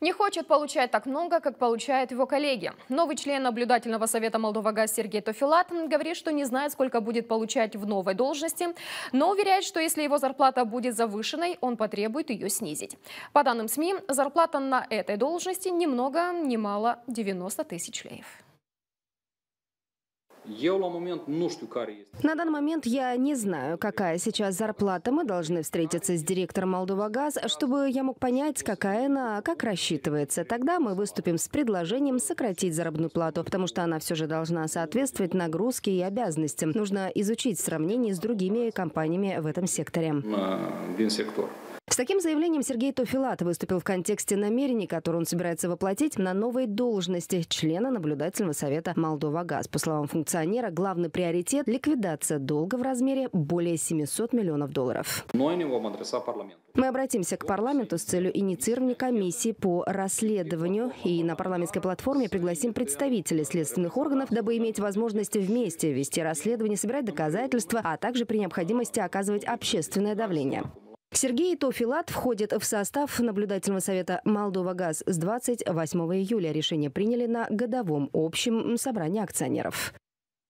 не хочет получать так много, как получают его коллеги. Новый член наблюдательного совета Молдова ГАЗ Сергей Тофилат говорит, что не знает, сколько будет получать в новой должности, но уверяет, что если его зарплата будет завышенной, он потребует ее снизить. По данным СМИ, зарплата на этой должности немного немало – 90 тысяч леев. На данный момент я не знаю, какая сейчас зарплата. Мы должны встретиться с директором Молдова Газ, чтобы я мог понять, какая она, как рассчитывается. Тогда мы выступим с предложением сократить заработную плату, потому что она все же должна соответствовать нагрузке и обязанностям. Нужно изучить сравнение с другими компаниями в этом секторе. С таким заявлением Сергей Тофилат выступил в контексте намерений, которые он собирается воплотить на новой должности члена наблюдательного совета Молдова ГАЗ. По словам функционера, главный приоритет – ликвидация долга в размере более 700 миллионов долларов. Мы обратимся к парламенту с целью инициирования комиссии по расследованию и на парламентской платформе пригласим представителей следственных органов, дабы иметь возможность вместе вести расследование, собирать доказательства, а также при необходимости оказывать общественное давление. Сергей Тофилат входит в состав наблюдательного совета «Молдова ГАЗ» с 28 июля. Решение приняли на годовом общем собрании акционеров.